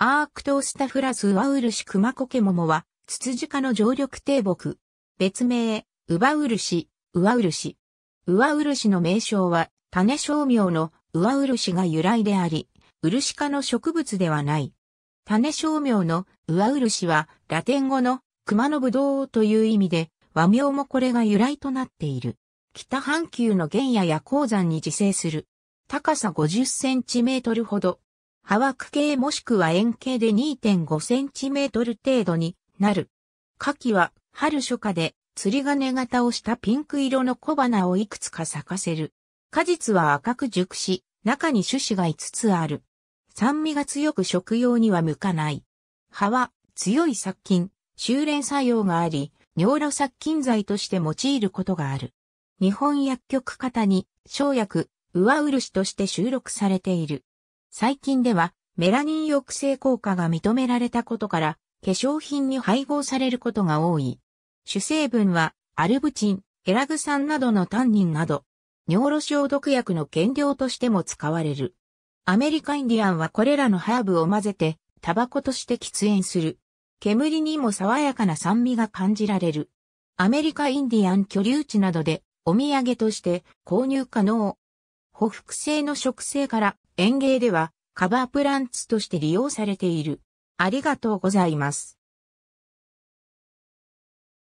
アークトースタフラスウアウルシクマコケモモは、ツツジ科の常緑低木。別名、ウバウルシ、ウワウルシ。ウワウルシの名称は、種商名のウワウルシが由来であり、ウルシ科の植物ではない。種商名のウワウルシは、ラテン語の熊のぶどうという意味で、和名もこれが由来となっている。北半球の原野や鉱山に自生する。高さ50センチメートルほど、は枠形もしくは円形で 2.5cm 程度になる。夏季は春初夏で釣り金型をしたピンク色の小花をいくつか咲かせる。果実は赤く熟し、中に種子が5つある。酸味が強く食用には向かない。葉は強い殺菌、修練作用があり、尿路殺菌剤として用いることがある。日本薬局型に生薬、上漆として収録されている。最近ではメラニン抑制効果が認められたことから、化粧品に配合されることが多い。主成分は、アルブチン、エラグ酸などのタンニンなど、尿路消毒薬の原料としても使われる。アメリカインディアンはこれらのハーブを混ぜて、タバコとして喫煙する。煙にも爽やかな酸味が感じられる。アメリカインディアン居留地などで、お土産として購入可能。ほふ性の植生から園芸ではカバープランツとして利用されている。ありがとうございます。